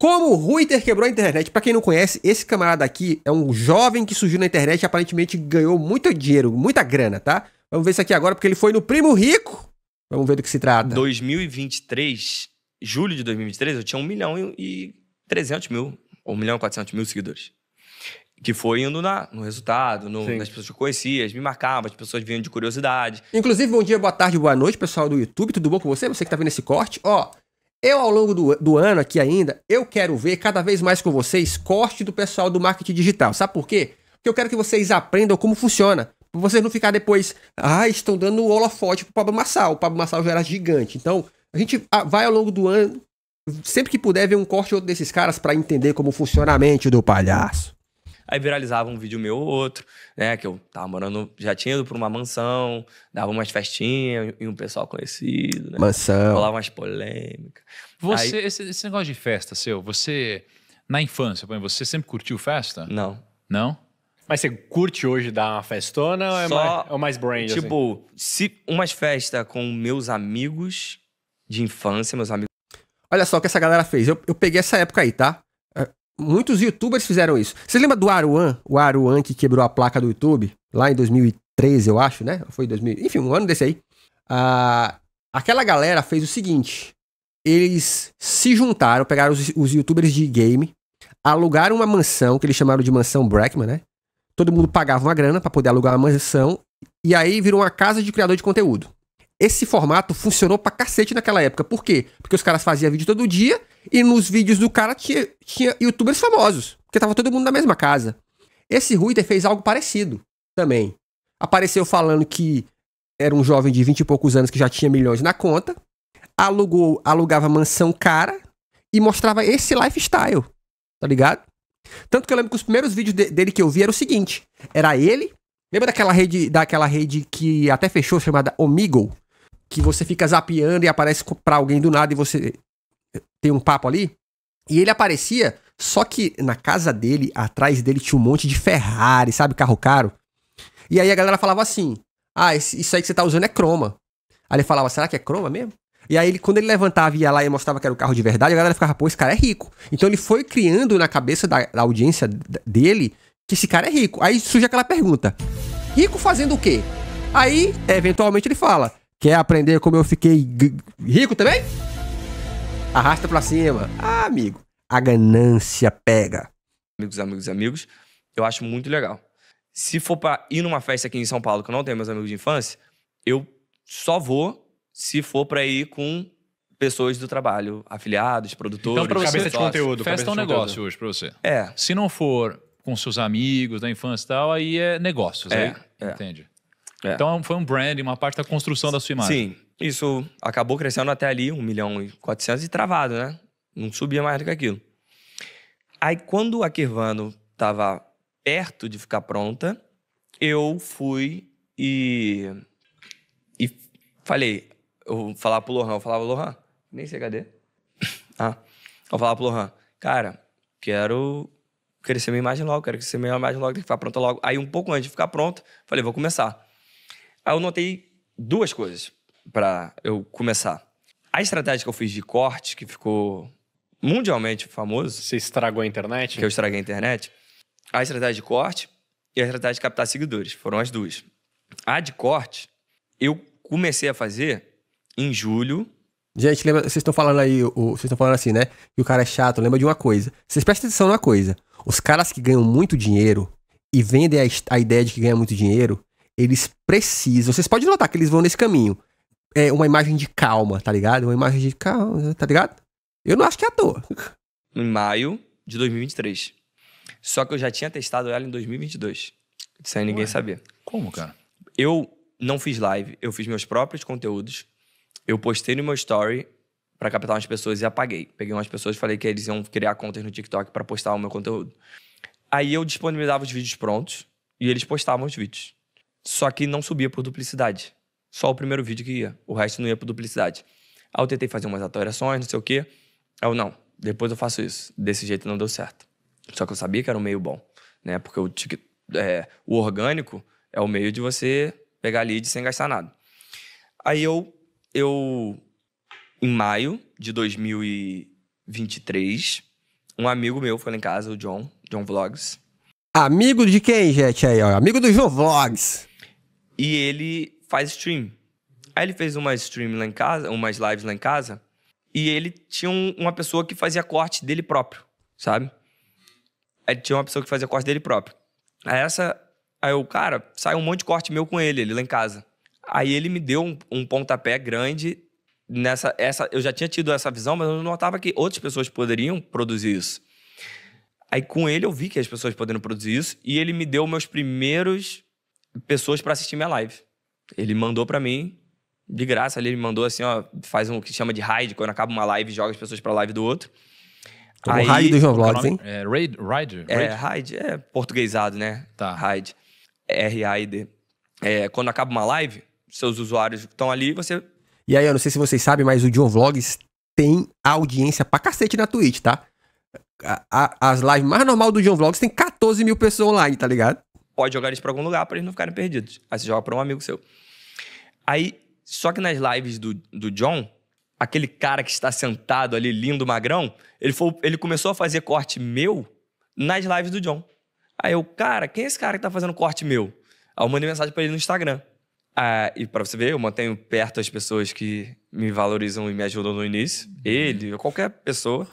Como o Ruiter quebrou a internet. Para quem não conhece, esse camarada aqui é um jovem que surgiu na internet e aparentemente ganhou muito dinheiro, muita grana, tá? Vamos ver isso aqui agora, porque ele foi no Primo Rico. Vamos ver do que se trata. 2023, julho de 2023, eu tinha 1 milhão e 300 mil, ou 1 milhão e 400 mil seguidores. Que foi indo na, no resultado, no, nas pessoas que eu conhecia, me marcava, as pessoas vinham de curiosidade. Inclusive, bom dia, boa tarde, boa noite, pessoal do YouTube. Tudo bom com você? Você que tá vendo esse corte? Ó, eu, ao longo do, do, ano aqui ainda, eu quero ver cada vez mais com vocês corte do pessoal do marketing digital. Sabe por quê? Porque eu quero que vocês aprendam como funciona. Pra vocês não ficar depois, ah, estão dando holofote pro Pablo Massal. O Pablo Massal já era gigante. Então, a gente ah, vai ao longo do ano, sempre que puder, ver um corte outro desses caras para entender como funciona a mente do palhaço. Aí viralizava um vídeo meu ou outro, né? Que eu tava morando, já tinha ido pra uma mansão, dava umas festinhas e um pessoal conhecido, né? Mansão. Rolava umas polêmicas. Você, Aí... esse, esse, negócio de festa seu, você, na infância, você sempre curtiu festa? Não. Não? Mas você curte hoje dar uma festona ou é, Só, mais, é mais brand? Assim? Tipo, assim? se umas festas com meus amigos de infância, meus amigos. Olha só o que essa galera fez. Eu, eu peguei essa época aí, tá? muitos youtubers fizeram isso. Você lembra do Aruan? O Aruan que quebrou a placa do YouTube lá em 2013, eu acho, né? Foi 2000, enfim, um ano desse aí. Ah, aquela galera fez o seguinte: eles se juntaram, pegaram os, os youtubers de game, alugaram uma mansão que eles chamaram de mansão Brackman, né? Todo mundo pagava uma grana para poder alugar uma mansão e aí virou uma casa de criador de conteúdo. Esse formato funcionou pra cacete naquela época. Por quê? Porque os caras faziam vídeo todo dia e nos vídeos do cara tinha, tinha youtubers famosos, porque tava todo mundo na mesma casa. Esse Ruiter fez algo parecido também. Apareceu falando que era um jovem de 20 e poucos anos que já tinha milhões na conta, alugou, alugava mansão cara e mostrava esse lifestyle, tá ligado? Tanto que eu lembro que os primeiros vídeos de, dele que eu vi era o seguinte: era ele, lembra daquela rede, daquela rede que até fechou chamada Omigo, que você fica zapeando e aparece pra alguém do nada e você tem um papo ali. E ele aparecia, só que na casa dele, atrás dele tinha um monte de Ferrari, sabe, carro caro. E aí a galera falava assim: "Ah, isso aí que você tá usando é croma". Aí ele falava: "Será que é croma mesmo?" E aí, ele, quando ele levantava e ia lá e mostrava que era o carro de verdade, a galera ficava, pô, esse cara é rico. Então ele foi criando na cabeça da, da audiência dele que esse cara é rico. Aí surge aquela pergunta: rico fazendo o quê? Aí, eventualmente, ele fala: quer aprender como eu fiquei rico também? Arrasta pra cima. Ah, amigo. A ganância pega. Amigos, amigos, amigos. Eu acho muito legal. Se for pra ir numa festa aqui em São Paulo, que eu não tenho meus amigos de infância, eu só vou se for pra ir com pessoas do trabalho, afiliados, produtores. Então, pra você, cabeça de conteúdo. É festa é um negócio hoje pra você. É. Se não for com seus amigos da infância e tal, aí é negócios, é, aí, é. entende? É. Então foi um brand, uma parte da construção da sua imagem. Sim, isso acabou crescendo até ali, 1 milhão e 400 e travado, né? Não subia mais do que aquilo. Aí, quando a Kirvano estava perto de ficar pronta, eu fui e, e falei, eu vou falar pro Lohan, eu falava, Lohan, nem sei cadê. ah, eu falava pro Lohan, cara, quero crescer minha imagem logo, quero crescer minha imagem logo, tem que ficar pronta logo. Aí um pouco antes de ficar pronto, falei, vou começar. Aí eu notei duas coisas para eu começar. A estratégia que eu fiz de corte, que ficou mundialmente famoso. Você estragou a internet? Que eu estraguei a internet. A estratégia de corte e a estratégia de captar seguidores. Foram as duas. A de corte, eu comecei a fazer em julho. Gente, lembra, vocês estão falando aí, vocês estão falando assim, né? Que o cara é chato, lembra de uma coisa. Vocês prestem atenção numa coisa. Os caras que ganham muito dinheiro e vendem a, a ideia de que ganham muito dinheiro, eles precisam. Vocês podem notar que eles vão nesse caminho é, uma imagem de calma, tá ligado? Uma imagem de calma, tá ligado? Eu não acho que é à toa. Em maio de 2023. Só que eu já tinha testado ela em 2022. Sem ninguém Ué, saber. Como, cara? Eu não fiz live, eu fiz meus próprios conteúdos. Eu postei no meu story para captar umas pessoas e apaguei. Peguei umas pessoas e falei que eles iam criar contas no TikTok para postar o meu conteúdo. Aí eu disponibilizava os vídeos prontos e eles postavam os vídeos. Só que não subia por duplicidade. Só o primeiro vídeo que ia. O resto não ia para duplicidade. Aí eu tentei fazer umas alterações, não sei o quê. Aí eu, não, depois eu faço isso. Desse jeito não deu certo. Só que eu sabia que era um meio bom, né? Porque o, é, o orgânico é o meio de você pegar lead sem gastar nada. Aí eu, eu em maio de 2023, um amigo meu foi lá em casa, o John, John Vlogs. Amigo de quem, gente? Aí, ó. Amigo do João Vlogs. E ele faz stream. Aí ele fez uma stream lá em casa, umas lives lá em casa, e ele tinha um, uma pessoa que fazia corte dele próprio, sabe? Aí tinha uma pessoa que fazia corte dele próprio. Aí essa, aí eu, cara, saiu um monte de corte meu com ele, ele lá em casa. Aí ele me deu um, um pontapé grande nessa essa eu já tinha tido essa visão, mas eu notava que outras pessoas poderiam produzir isso. Aí com ele eu vi que as pessoas poderiam produzir isso e ele me deu meus primeiros pessoas para assistir minha live. Ele mandou para mim, de graça ali, ele mandou assim, ó, faz um que chama de raid, quando acaba uma live, joga as pessoas pra live do outro. É o raid do João Vlogs, hein? É, raid, raid, É, raid, é portuguesado, né? Tá. Raid. R-A-I-D. É, quando acaba uma live, seus usuários estão ali, você... E aí, eu não sei se vocês sabem, mas o John Vlogs tem audiência pra cacete na Twitch, tá? A, a, as lives mais normal do John Vlogs tem 14 mil pessoas online, tá ligado? Pode jogar isso pra algum lugar pra eles não ficarem perdidos. Aí você joga pra um amigo seu. Aí, só que nas lives do, do John, aquele cara que está sentado ali, lindo, magrão, ele, foi, ele começou a fazer corte meu nas lives do John. Aí eu, cara, quem é esse cara que tá fazendo corte meu? Aí eu mandei mensagem para ele no Instagram. Ah, e para você ver, eu mantenho perto as pessoas que me valorizam e me ajudam no início. Ele, qualquer pessoa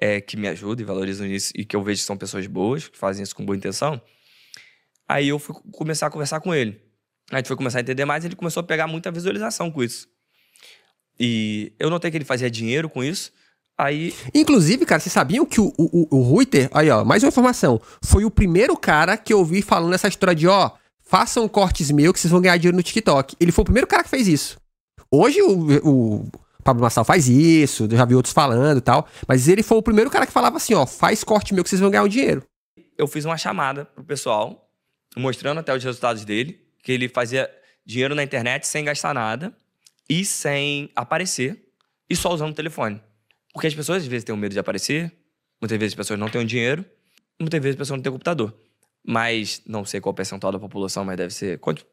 é, que me ajuda e valoriza no início e que eu vejo que são pessoas boas, que fazem isso com boa intenção. Aí eu fui começar a conversar com ele a gente foi começar a entender mais, ele começou a pegar muita visualização com isso. E eu notei que ele fazia dinheiro com isso. Aí... Inclusive, cara, vocês sabiam que o, o, o Reuter, aí ó, mais uma informação, foi o primeiro cara que eu ouvi falando essa história de, ó, façam cortes meu que vocês vão ganhar dinheiro no TikTok. Ele foi o primeiro cara que fez isso. Hoje o, o Pablo Massal faz isso, eu já vi outros falando e tal, mas ele foi o primeiro cara que falava assim, ó, faz corte meu que vocês vão ganhar o dinheiro. Eu fiz uma chamada pro pessoal, mostrando até os resultados dele, que ele fazia dinheiro na internet sem gastar nada e sem aparecer e só usando o telefone. Porque as pessoas às vezes têm medo de aparecer, muitas vezes as pessoas não têm o dinheiro, muitas vezes as pessoas não têm o computador. Mas não sei qual percentual da população, mas deve ser quanto?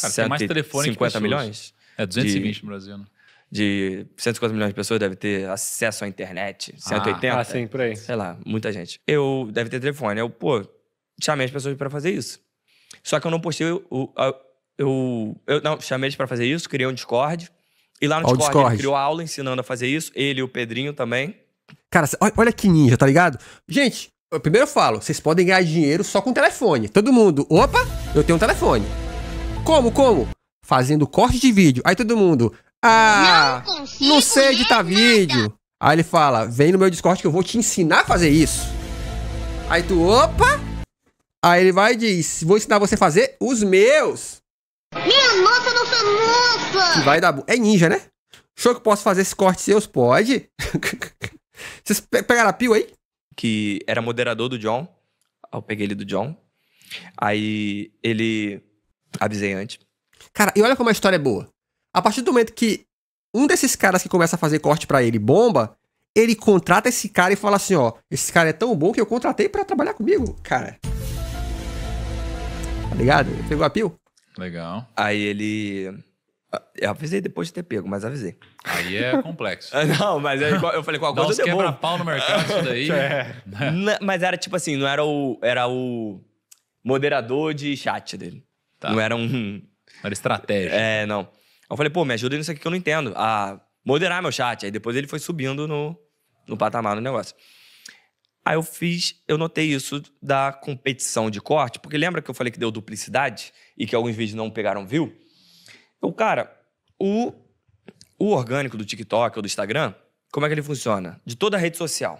Cara, tem mais telefone 50 milhões? É 220 de, no Brasil, né? De 150 milhões de pessoas deve ter acesso à internet, 180. Ah, ah sim, por aí. Sei lá, muita gente. Eu deve ter telefone. Eu, pô, chamei as pessoas para fazer isso. Só que eu não postei o. o a, eu, eu não, chamei eles para fazer isso, criei um Discord. E lá no Discord, Discord. criou a aula ensinando a fazer isso, ele e o Pedrinho também. Cara, olha que ninja, tá ligado? Gente, eu primeiro eu falo, vocês podem ganhar dinheiro só com telefone. Todo mundo, opa, eu tenho um telefone. Como, como? Fazendo corte de vídeo. Aí todo mundo, ah, não, não sei editar tá vídeo. Aí ele fala, vem no meu Discord que eu vou te ensinar a fazer isso. Aí tu, opa, Aí ele vai e diz: Vou ensinar você a fazer os meus. Minha nossa, não sou moça! Que vai dar. É ninja, né? Show que posso fazer esse corte seus? Pode. Vocês pegaram a pio aí? Que era moderador do John. Eu peguei ele do John. Aí ele. Avisei antes. Cara, e olha como a história é boa. A partir do momento que um desses caras que começa a fazer corte para ele bomba, ele contrata esse cara e fala assim: ó, esse cara é tão bom que eu contratei para trabalhar comigo, cara ligado? Ele pegou a pio. Legal. Aí ele. Ah, eu avisei depois de ter pego, mas avisei. Aí é complexo. Ah, não, mas é aí, eu falei, qual coisa Dá uns quebra pau no mercado isso daí. é. mas era tipo assim, não era o, era o moderador de chat dele. Tá. Não era um... Era estratégia. É, não. Eu falei, pô, me ajuda nisso aqui que eu não entendo. A moderar meu chat. Aí depois ele foi subindo no, no patamar do negócio. Aí eu fiz, eu notei isso da competição de corte, porque lembra que eu falei que deu duplicidade e que alguns vídeos não pegaram view? Eu, então, cara, o, o orgânico do TikTok ou do Instagram, como é que ele funciona? De toda a rede social,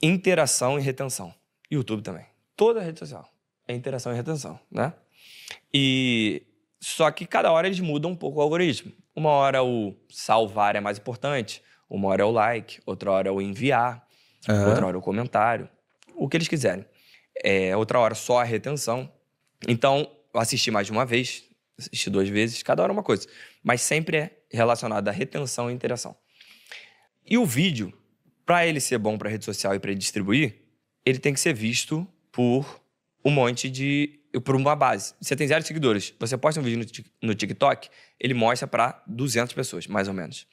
interação e retenção. YouTube também. Toda a rede social é interação e retenção, né? E só que cada hora eles mudam um pouco o algoritmo. Uma hora o salvar é mais importante, uma hora é o like, outra hora é o enviar, Uhum. Outra hora o comentário. O que eles quiserem. É, outra hora só a retenção. Então, eu assisti mais de uma vez, assisti duas vezes, cada hora uma coisa. Mas sempre é relacionado à retenção e interação. E o vídeo, para ele ser bom para rede social e para ele distribuir, ele tem que ser visto por um monte de. por uma base. Você tem zero seguidores, você posta um vídeo no TikTok, ele mostra para 200 pessoas, mais ou menos.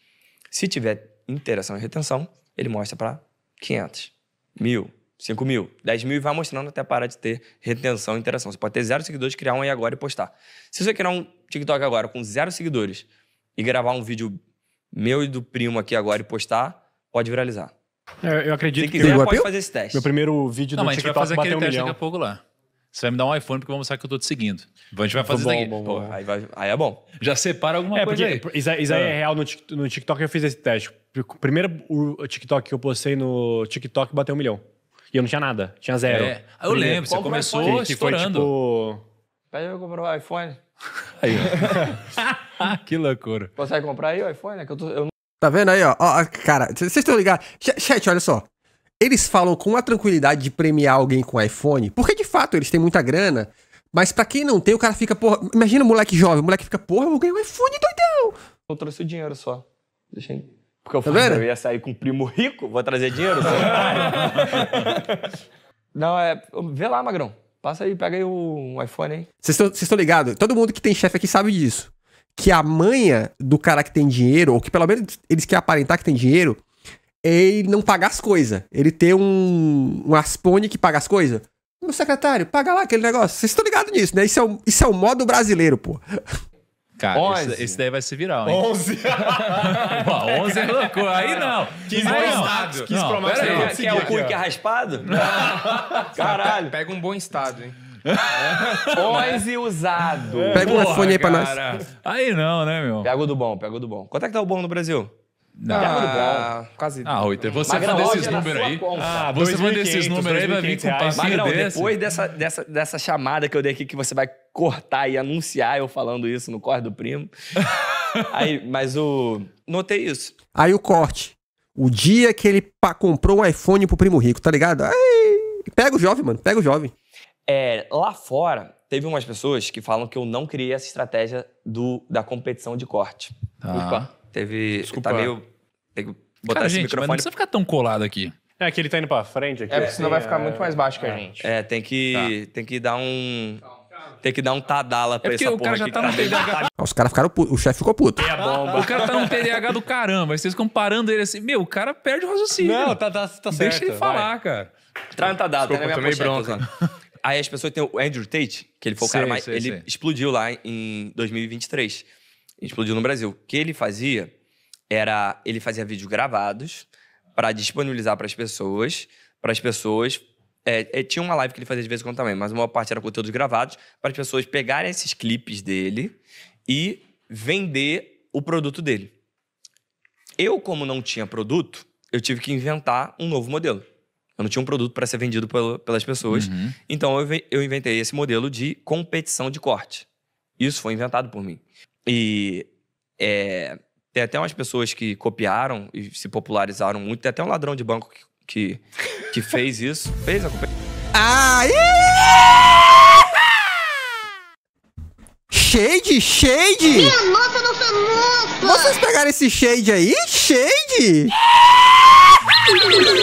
Se tiver interação e retenção, ele mostra para 500, mil, cinco mil, 10 mil e vai mostrando até parar de ter retenção e interação. Você pode ter zero seguidores, criar um aí agora e postar. Se você criar um TikTok agora com zero seguidores e gravar um vídeo meu e do primo aqui agora e postar, pode viralizar. É, eu acredito quiser, que você pode fazer esse teste. Meu primeiro vídeo Não, do TikTok Não, mas a gente vai fazer aquele teste milhão. daqui a pouco lá. Você vai me dar um iPhone porque eu vou mostrar que eu tô te seguindo. Então a gente vai fazer bom, isso daqui. Bom, bom, aí, vai, aí, é bom. Já separa alguma é, coisa porque, aí. Isso é, aí é ah. real. No, no TikTok eu fiz esse teste Primeiro o TikTok que eu postei no TikTok bateu um milhão. E eu não tinha nada, tinha zero. É. eu Primeiro, lembro, você começou estourando. que, estourando. Foi, tipo... Pede eu comprar o iPhone. Aí, ó. que loucura. Consegue comprar aí o iPhone? Né? Que eu tô, eu... Tá vendo aí, ó? ó cara, vocês estão ligados? Chat, olha só. Eles falam com a tranquilidade de premiar alguém com iPhone, porque de fato eles têm muita grana. Mas pra quem não tem, o cara fica, porra. Imagina o moleque jovem, o moleque fica, porra, eu ganhei um iPhone doidão. Eu trouxe o dinheiro só. Deixei porque eu tá falei, eu ia sair com um primo rico, vou trazer dinheiro, Não, é. Vê lá, Magrão. Passa aí, pega aí o iPhone aí. Vocês estão ligados? Todo mundo que tem chefe aqui sabe disso. Que a manha do cara que tem dinheiro, ou que pelo menos eles querem aparentar que tem dinheiro, é ele não pagar as coisas. Ele ter um, um aspone que paga as coisas. Meu secretário, paga lá aquele negócio. Vocês estão ligados nisso, né? Isso é, o, isso é o modo brasileiro, pô. Cara, esse, esse, daí vai ser viral, hein? 11? Pô, 11 é loucura. Aí não. 15 bom estado. 15 não, pera aí, que, o cu que é raspado? Não. Caralho. Pega um bom estado, hein? 11 usado. É. Pega um iPhone aí pra nós. Aí não, né, meu? Pega o do bom, pega o do bom. Quanto é que tá o bom no Brasil? Não. Ah, quase. Ah, Oiter, você Magrão, manda esses números aí. Ah, você 2, manda esses números aí, vai vir com um passinho Magrão, desse. depois dessa, dessa, dessa chamada que eu dei aqui, que você vai cortar e anunciar eu falando isso no corte do primo. Aí, mas o. Notei isso. Aí o corte. O dia que ele pá, comprou um iPhone pro primo rico, tá ligado? Aí, pega o jovem, mano. Pega o jovem. É, lá fora, teve umas pessoas que falam que eu não criei essa estratégia do, da competição de corte. Ah. Tá. Opa, teve. Desculpa. Tá meio. Tem que botar Cara, esse gente, microfone. Mas não precisa ficar tão colado aqui. É que ele tá indo pra frente aqui. É, porque senão é, vai ficar muito mais baixo que a é. gente. É, tem que, tá. tem que dar um. Calma. Tem que dar um tadala pra é Porque o cara já tá no PDH. Tá Os caras ficaram putos. O chefe ficou puto. É a bomba. O cara tá no PDH do caramba. Vocês comparando ele assim. Meu, o cara perde o raciocínio. Não, tá, tá, tá certo. Deixa ele falar, cara. Traz um tadala. Desculpa, eu tomei bronca. Aí as pessoas têm o Andrew Tate, que ele foi o cara mais... ele explodiu lá em 2023. Explodiu no Brasil. O que ele fazia era... Ele fazia vídeos gravados para disponibilizar para as pessoas, para as pessoas é, é, tinha uma live que ele fazia de vez em quando também, mas uma parte era conteúdos gravados para as pessoas pegarem esses clipes dele e vender o produto dele. Eu, como não tinha produto, eu tive que inventar um novo modelo. Eu não tinha um produto para ser vendido pelo, pelas pessoas. Uhum. Então eu, eu inventei esse modelo de competição de corte. Isso foi inventado por mim. E é, tem até umas pessoas que copiaram e se popularizaram muito. Tem até um ladrão de banco que que, que fez isso. Fez a competição. Aí! Shade? Shade? Minha moça não foi moça! Vocês pegaram esse shade aí? Shade?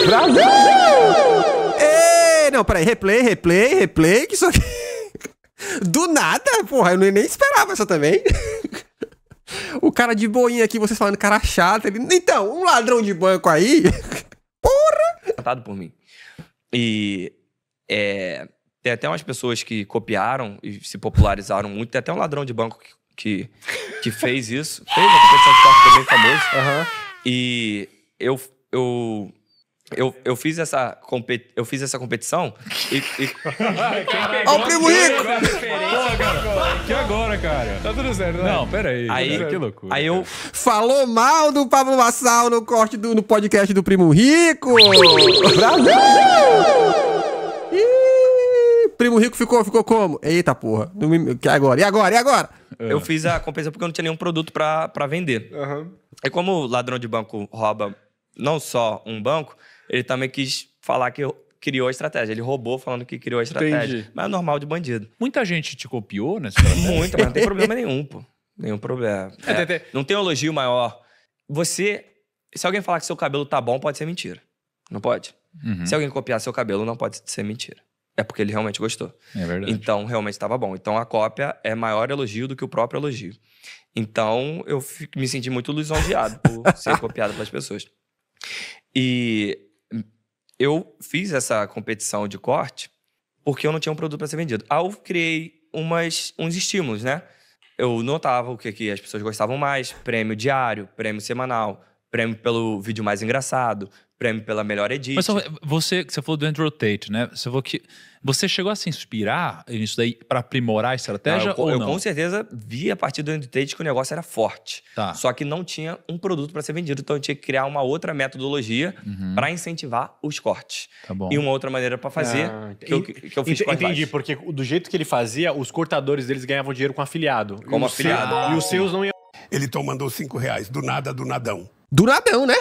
Brasil! Ei, não, peraí. Replay, replay, replay. Que isso aqui... Do nada, porra. Eu nem esperava essa também. O cara de boinha aqui, vocês falando cara chato. Ele... Então, um ladrão de banco aí... Porra! inventado por mim. E é, tem até umas pessoas que copiaram e se popularizaram muito. Tem até um ladrão de banco que, que, que fez isso. fez uma competição de carro que é bem famoso. Uhum. E eu, eu eu, eu, fiz essa eu fiz essa competição e. e... o primo rico! Que agora, cara? Tá tudo certo, né? Não, peraí. Aí, que loucura. Aí eu. Falou mal do Pablo Massal no corte do no podcast do Primo Rico! Brasil! primo Rico ficou, ficou como? Eita porra. Que agora? E agora? E agora? É. Eu fiz a competição porque eu não tinha nenhum produto pra, pra vender. Uhum. E é como o ladrão de banco rouba não só um banco, ele também quis falar que criou a estratégia. Ele roubou falando que criou a estratégia. Entendi. Mas é normal de bandido. Muita gente te copiou nessa estratégia? Muita, mas não tem problema nenhum, pô. Nenhum problema. É, é não tem elogio maior. Você... Se alguém falar que seu cabelo tá bom, pode ser mentira. Não pode? Uhum. Se alguém copiar seu cabelo, não pode ser mentira. É porque ele realmente gostou. É verdade. Então, realmente estava bom. Então, a cópia é maior elogio do que o próprio elogio. Então, eu me senti muito lisonjeado por ser copiado pelas pessoas. E eu fiz essa competição de corte porque eu não tinha um produto para ser vendido. Aí eu criei umas, uns estímulos, né? Eu notava o que, que as pessoas gostavam mais: prêmio diário, prêmio semanal, prêmio pelo vídeo mais engraçado, prêmio pela melhor edição. Mas você, você falou do Andrew Tate, né? Você falou que você chegou a se inspirar nisso daí para aprimorar a estratégia não, eu, ou eu não? Eu com certeza vi a partir do Andrew Tate que o negócio era forte. Tá. Só que não tinha um produto para ser vendido, então eu tinha que criar uma outra metodologia uhum. para incentivar os cortes. Tá e uma outra maneira para fazer ah, que, eu, que eu fiz ent, com Entendi, porque do jeito que ele fazia, os cortadores deles ganhavam dinheiro com afiliado. Como afiliado. Seu, e os seus não iam... Ele então mandou cinco reais, do nada, do nadão. Duradão, né?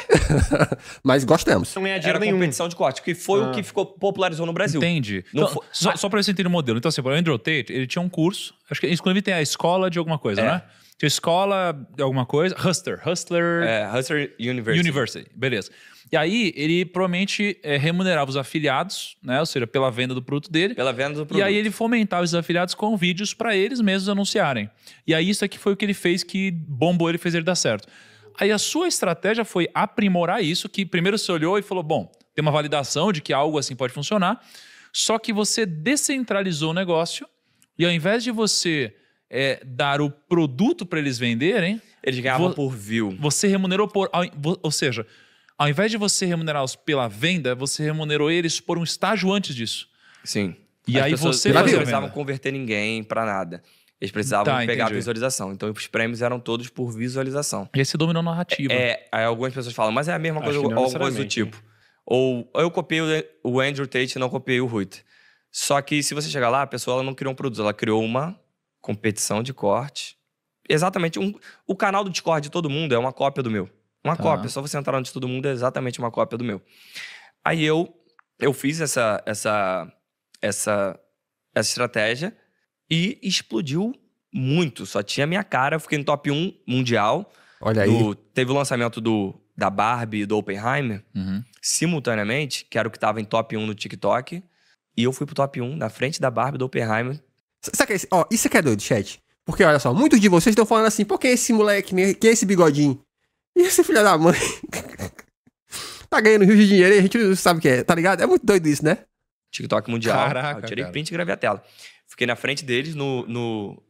Mas gostamos. Não é dinheiro Era nenhum. competição de corte, que foi ah. o que ficou popularizou no Brasil. Entendi. então, foi... só, para só pra você entender o modelo. Então, assim, o Andrew Tate, ele tinha um curso, acho que inclusive tem a escola de alguma coisa, é. né? Tinha escola de alguma coisa, Hustler, Hustler... É, Hustler University. University, beleza. E aí, ele provavelmente é, remunerava os afiliados, né? Ou seja, pela venda do produto dele. Pela venda do produto. E aí, ele fomentava esses afiliados com vídeos para eles mesmos anunciarem. E aí, isso aqui foi o que ele fez que bombou ele, fez ele dar certo. Aí a sua estratégia foi aprimorar isso, que primeiro você olhou e falou, bom, tem uma validação de que algo assim pode funcionar, só que você descentralizou o negócio e ao invés de você é, dar o produto para eles venderem... Eles ganhavam por view. Você remunerou por... Ao, ou seja, ao invés de você remunerá-los pela venda, você remunerou eles por um estágio antes disso. Sim. E As aí pessoas, você... não precisava converter ninguém para nada. Eles precisavam tá, pegar a visualização. Então, os prêmios eram todos por visualização. E esse dominou narrativa. É, aí algumas pessoas falam, mas é a mesma coisa, alguma coisa do tipo. Né? Ou eu copiei o Andrew Tate e não copiei o Ruth. Só que se você chegar lá, a pessoa ela não criou um produto, ela criou uma competição de corte. Exatamente. Um, o canal do Discord de todo mundo é uma cópia do meu. Uma tá. cópia. Só você entrar no de todo mundo é exatamente uma cópia do meu. Aí eu eu fiz essa essa essa essa estratégia e explodiu muito. Só tinha minha cara, eu fiquei no top 1 mundial. Olha aí. teve o lançamento do, da Barbie e do Oppenheimer uhum. simultaneamente, que era o que tava em top 1 no TikTok. E eu fui pro top 1 na frente da Barbie do Oppenheimer. Saca é esse, ó, isso aqui é doido, chat. Porque olha só, muitos de vocês estão falando assim, por que é esse moleque, quem é esse bigodinho? E esse filho da mãe? tá ganhando rio de dinheiro e a gente não sabe o que é, tá ligado? É muito doido isso, né? TikTok mundial. Caraca, eu tirei cara. print e gravei a tela. Fiquei na frente deles no. no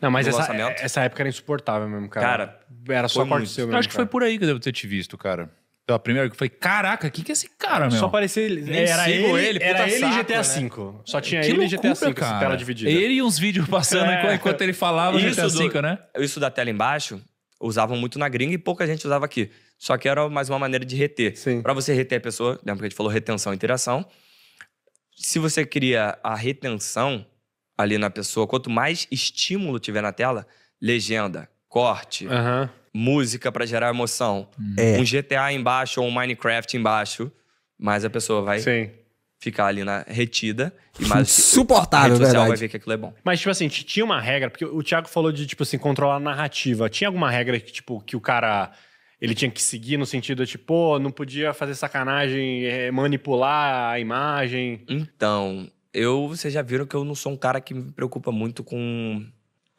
não, mas no essa, lançamento. É, essa época era insuportável mesmo, cara. Cara, era só parte seu mesmo. acho que cara. foi por aí que eu devo ter te visto, cara. Então, a primeira que eu falei, caraca, quem que é esse cara, meu? Só parecia ele, era ele, ele era ele GTA V. Né? Só tinha que ele e GTA V, cara. tela dividida. Ele e uns vídeos passando é. enquanto ele falava isso GTA V, do, né? Isso da tela embaixo, usavam muito na gringa e pouca gente usava aqui. Só que era mais uma maneira de reter. Para você reter a pessoa, lembra que a gente falou retenção e interação. Se você queria a retenção, ali na pessoa, quanto mais estímulo tiver na tela, legenda, corte, uhum. música para gerar emoção, é. um GTA embaixo ou um Minecraft embaixo, mais a pessoa vai Sim. ficar ali na retida e mais suportável, vai ver que aquilo é bom. Mas tipo assim, tinha uma regra, porque o Thiago falou de tipo assim controlar a narrativa. Tinha alguma regra que tipo que o cara ele tinha que seguir no sentido de, tipo não podia fazer sacanagem, eh, manipular a imagem. Então, eu, vocês já viram que eu não sou um cara que me preocupa muito com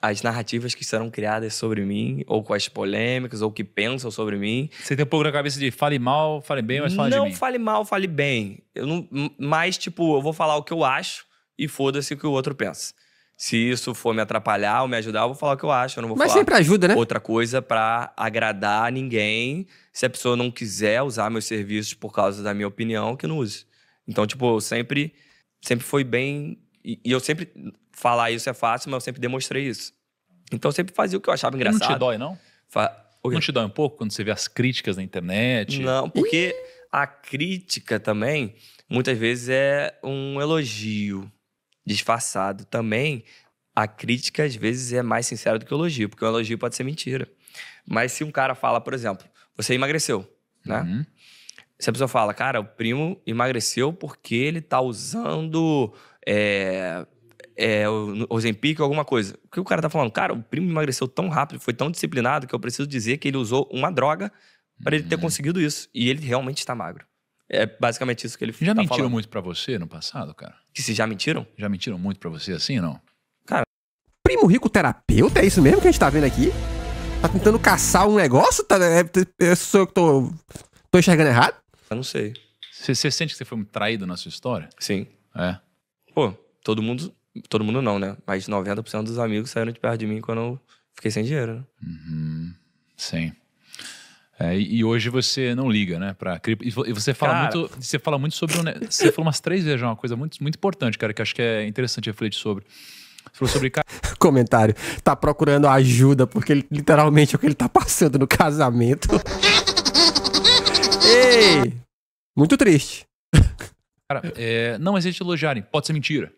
as narrativas que serão criadas sobre mim, ou com as polêmicas, ou o que pensam sobre mim. Você tem um pouco na cabeça de fale mal, fale bem, mas fale não de mim. Não fale mal, fale bem. Eu não, mas, tipo, eu vou falar o que eu acho e foda-se o que o outro pensa. Se isso for me atrapalhar ou me ajudar, eu vou falar o que eu acho. Eu não vou mas sempre ajuda, né? Outra coisa para agradar ninguém. Se a pessoa não quiser usar meus serviços por causa da minha opinião, que não use. Então, tipo, eu sempre sempre foi bem. E, e, eu sempre. Falar isso é fácil, mas eu sempre demonstrei isso. Então eu sempre fazia o que eu achava engraçado. não te dói, não? Fa não te dói um pouco quando você vê as críticas na internet? Não, porque a crítica também, muitas vezes, é um elogio disfarçado. Também, a crítica, às vezes, é mais sincera do que o elogio, porque o elogio pode ser mentira. Mas se um cara fala, por exemplo, você emagreceu, né? Uhum se a pessoa fala, cara, o primo emagreceu porque ele tá usando é, é, Ozempic ou alguma coisa. O que o cara tá falando? Cara, o primo emagreceu tão rápido, foi tão disciplinado que eu preciso dizer que ele usou uma droga para ele ter hum. conseguido isso. E ele realmente está magro. É basicamente isso que ele Já tá mentiram muito para você no passado, cara? Que se já mentiram? Já mentiram muito para você assim, não? Cara, primo rico terapeuta, é isso mesmo que a gente tá vendo aqui? Tá tentando caçar um negócio? Tá, é, é, é sou eu que tô, tô enxergando errado? Eu não sei. Você, você sente que você foi um traído na sua história? Sim. É. Pô, todo mundo. Todo mundo não, né? Mas 90% dos amigos saíram de perto de mim quando eu fiquei sem dinheiro, né? Uhum. Sim. É, e hoje você não liga, né? Pra cripto. E você fala cara. muito. Você fala muito sobre. Você falou umas três vezes uma coisa muito, muito importante, cara, que acho que é interessante refletir sobre. Você falou sobre. Comentário. Tá procurando ajuda, porque literalmente é o que ele tá passando no casamento. Ei! Muito triste. Cara, é, não, mas eles te elogiarem. Pode ser mentira.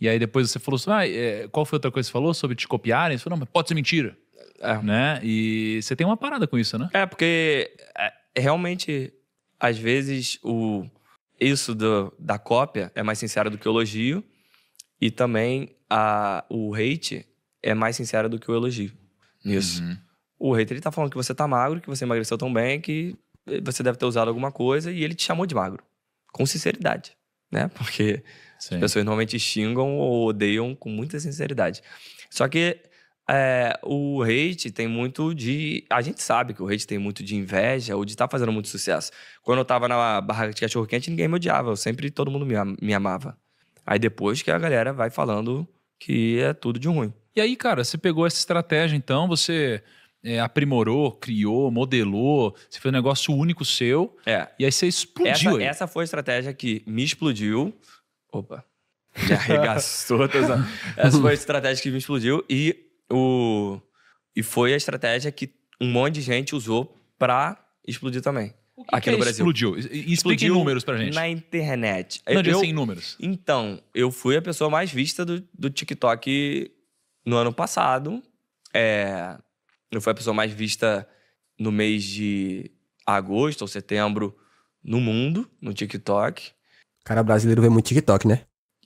E aí depois você falou assim, ah, é, qual foi outra coisa que você falou sobre te copiarem? Você falou, não, mas pode ser mentira. É. Né? E você tem uma parada com isso, né? É, porque é, realmente, às vezes, o isso do, da cópia é mais sincero do que o elogio. E também a, o hate é mais sincero do que o elogio. Nisso. Uhum. O hater, ele tá falando que você tá magro, que você emagreceu tão bem, que você deve ter usado alguma coisa e ele te chamou de magro. Com sinceridade, né? Porque Sim. as pessoas normalmente xingam ou odeiam com muita sinceridade. Só que é, o hate tem muito de. A gente sabe que o hate tem muito de inveja ou de estar tá fazendo muito sucesso. Quando eu tava na barraca de cachorro quente, ninguém me odiava. Eu sempre todo mundo me, me amava. Aí depois que a galera vai falando que é tudo de ruim. E aí, cara, você pegou essa estratégia, então, você é, aprimorou, criou, modelou, você fez um negócio único seu. É. E aí você explodiu. Essa, essa foi a estratégia que me explodiu. Opa. Me arregaçou. essa foi a estratégia que me explodiu e o e foi a estratégia que um monte de gente usou para explodir também. O que aqui que no é Brasil. Explodiu. Explique explodiu em números pra gente. Na internet. Não, eu, em números. Então, eu fui a pessoa mais vista do, do TikTok no ano passado. É, eu fui a pessoa mais vista no mês de agosto ou setembro no mundo, no TikTok. Cara, brasileiro vê muito TikTok, né?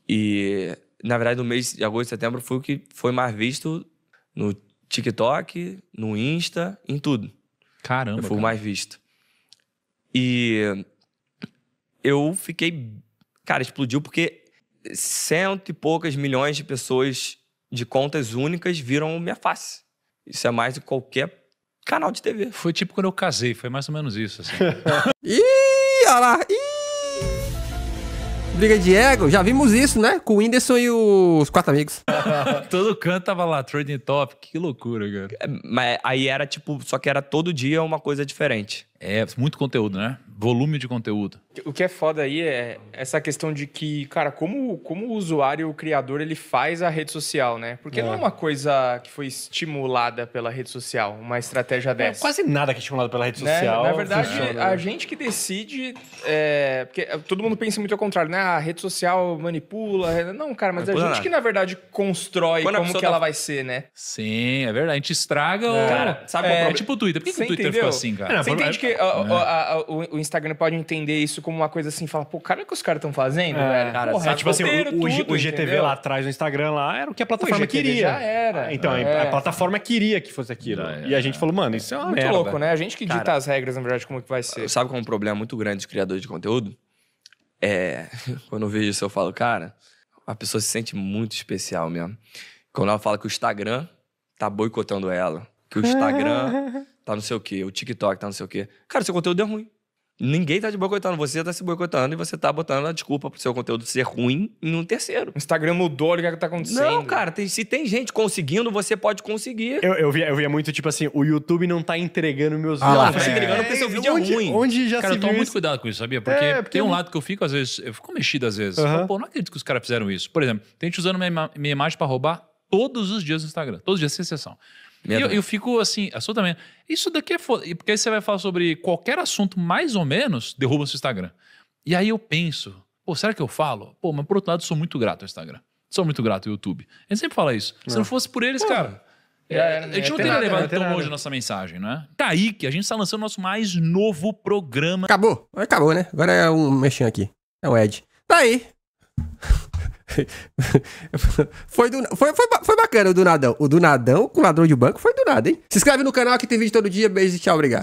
E, na verdade, no mês de agosto e setembro foi o que foi mais visto no TikTok, no Insta, em tudo. Caramba. Eu fui o cara. mais visto. E eu fiquei. Cara, explodiu porque cento e poucas milhões de pessoas de contas únicas viram minha face. Isso é mais do que qualquer canal de TV. Foi tipo quando eu casei, foi mais ou menos isso. Assim. Ih, olha lá! Ih! Briga de ego, já vimos isso, né? Com o Whindersson e os quatro amigos. todo canto tava lá, Trading Top, que loucura, cara. É, mas aí era tipo, só que era todo dia uma coisa diferente. É, muito conteúdo, né? Volume de conteúdo. O que é foda aí é essa questão de que, cara, como, como o usuário, o criador, ele faz a rede social, né? Porque é. não é uma coisa que foi estimulada pela rede social, uma estratégia dessa. É, quase nada que é estimulado pela rede né? social. Né? Na verdade, funciona. a gente que decide. É, porque todo mundo pensa muito ao contrário, né? Ah, a rede social manipula. É, não, cara, mas manipula a gente nada. que, na verdade, constrói Quando como que tá ela vai ser, né? Sim, é verdade. A gente estraga. É. O... Cara, sabe é, é tipo o Twitter. Por que, que o Twitter entendeu? ficou assim, cara? Você é, entende é, que a, o Instagram pode entender isso como uma coisa assim, fala, pô, cara, o que os caras estão fazendo, é, velho? Cara, Porra, é, tipo assim, o, tudo, o, GTV entendeu? lá atrás, no Instagram lá, era o que a plataforma queria. Já era. Ah, então, é. a plataforma queria que fosse aquilo. É, e a gente falou, mano, isso é uma muito merda. louco, né? A gente que dita cara, as regras, na verdade, como é que vai ser. Sabe qual é um problema muito grande dos criadores de conteúdo? É, quando eu vejo isso, eu falo, cara, a pessoa se sente muito especial mesmo. Quando ela fala que o Instagram tá boicotando ela, que o Instagram tá não sei o quê, o TikTok tá não sei o quê. Cara, seu conteúdo é ruim. Ninguém tá te boicotando. Você tá se boicotando e você tá botando a desculpa pro seu conteúdo ser ruim em um terceiro. O Instagram mudou, o é que tá acontecendo? Não, cara, tem, se tem gente conseguindo, você pode conseguir. Eu, eu, via, eu via muito, tipo assim, o YouTube não tá entregando meus ah, vídeos. Não, tá é. entregando porque é, seu vídeo é onde, é ruim. Onde já cara, se eu tomo muito cuidado com isso, sabia? Porque, é, porque tem um lado que eu fico, às vezes, eu fico mexido às vezes. Uhum. Pô, não acredito que os caras fizeram isso. Por exemplo, tem gente usando minha, minha imagem para roubar todos os dias no Instagram. Todos os dias, sem exceção. E eu, eu, fico assim, absolutamente. Isso daqui é foda. Porque aí você vai falar sobre qualquer assunto, mais ou menos, derruba o seu Instagram. E aí eu penso, pô, será que eu falo? Pô, mas por outro lado, sou muito grato ao Instagram. Sou muito grato ao YouTube. A gente sempre fala isso. Se não é. fosse por eles, pô, cara. É, é, é a gente não é teria levado tão longe nossa mensagem, né? Kaique, tá a gente está lançando o nosso mais novo programa. Acabou. Acabou, né? Agora é um mexendo aqui. É o Ed. Tá aí. foi, do, foi, foi, foi bacana o do Nadão. O do Nadão com ladrão de banco foi do nada, hein? Se inscreve no canal que tem vídeo todo dia. Beijo e tchau, obrigado.